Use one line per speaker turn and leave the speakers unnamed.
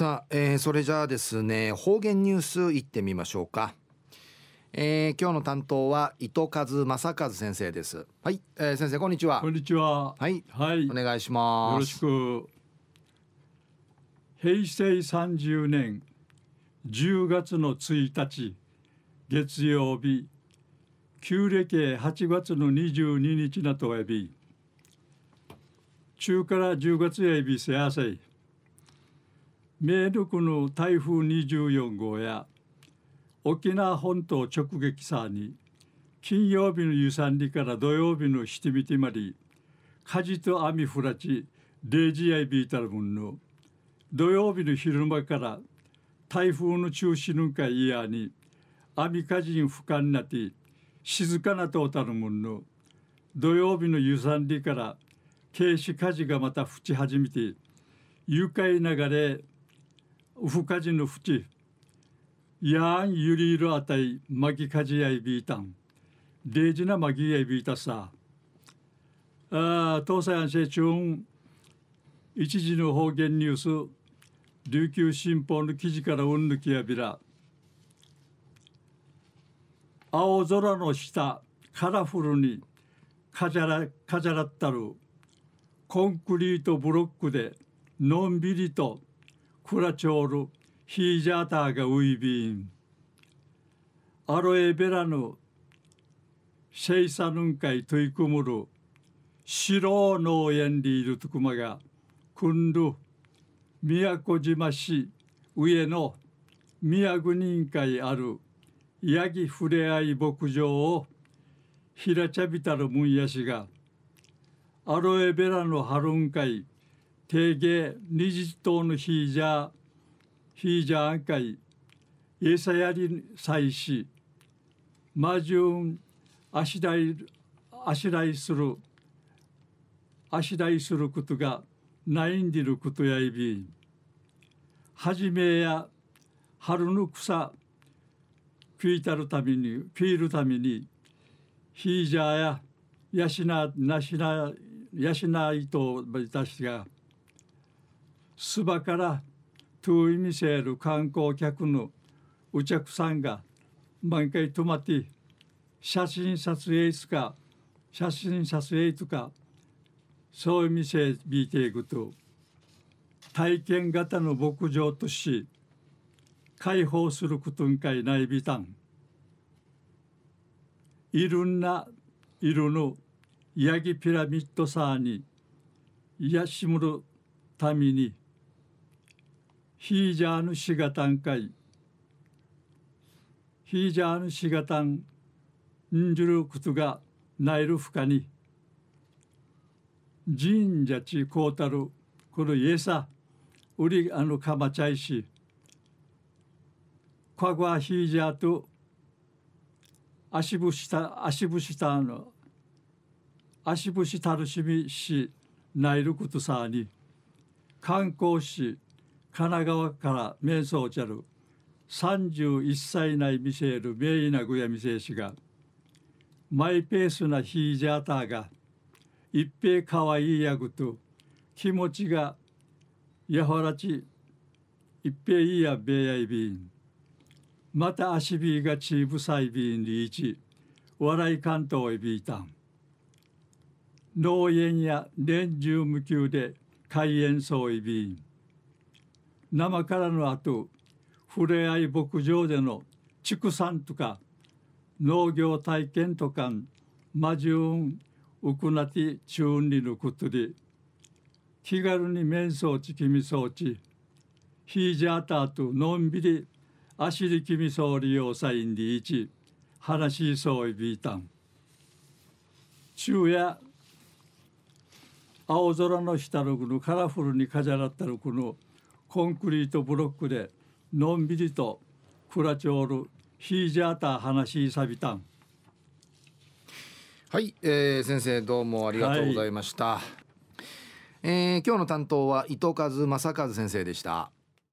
さあ、えー、それじゃあですね方言ニュースいってみましょうか、えー、今日の担当は伊藤正和先生ですはい、えー、先生こんにちはこんにちははい、はい、お願いしますよろしく平成30年10月の1日月曜日旧暦8月の22日なとえび中から10月やびせやせい米力の台風24号や沖縄本島直撃さに金曜日の湯山里から土曜日の七日てまり火事と雨降らち0時合ビータルムンの土曜日の昼間から台風の中止のかいやに雨火事に不可になって静かなとうたるもんの土曜日の湯山里から軽視火事がまた降ち始めて愉快ながれウフカジのフチーンユリーるアタイマギカジヤいビータンデージナマギヤいビータサああ東西安政中一時の方言ニュース琉球新報の記事からうんぬきやびら青空の下カラフルにカジャラカジャラったるコンクリートブロックでのんびりとフラチョールヒージャーターがウイビーンアロエベラヌシェイサヌンカイトイクムルシローノーエンリールトクマガクンドミヤコジマシウエノミヤグニンカイアルヤギふれあい牧場をひらちゃびたるむんヤシがアロエベラのハルンカイ提言、二十頭のヒージャーヒージャーアンカイエサヤリ祭司マジュンあしらいあしらいするあしらいすることがないんでることやいびはじめや春の草食いたるために食いるためにヒージャーややシナ、ヤシナイトをいと私がスバからトゥーイミシル観光客のお客さんが毎回泊まって写真撮影とか写真撮影とかそういう店見ていくと体験型の牧場とし開放することんかいないびたんいろんな色のヤギピラミッドさに癒しむるためにヒージャーヌシガタンカイヒージャーヌシガタンンジュルクトがナイルフカに神社地コータルこのイエサウリあのカマチャイシカゴアヒージャーと足ぶした足ぶしたの足ぶしたるしみしナイルクトサーに観光し神奈川から瞑想チャル31歳内見せるール・メイナグヤミセイ氏がマイペースなヒージャーターが一平かわいいやぐと気持ちがやほらち一平いいやべやいびんまた足びがちーブサいんりいちチ笑い関東へびいたン農園や年中無休で開園そういび生からの後ふれあい牧場での畜産とか農業体験とかマジュンウクナテてチューのくとり気軽に面相ち君相ち。ひいじャーターとのんびりあしり君相利用サインリーチ話しそういびいたん昼夜青空の下のこのカラフルに飾らったのこのコンクリートブロックでのんびりと暮らちょるヒージャータ話いさびたんはい、えー、先生どうもありがとうございました、はい、えー、今日の担当は伊藤和正和先生でした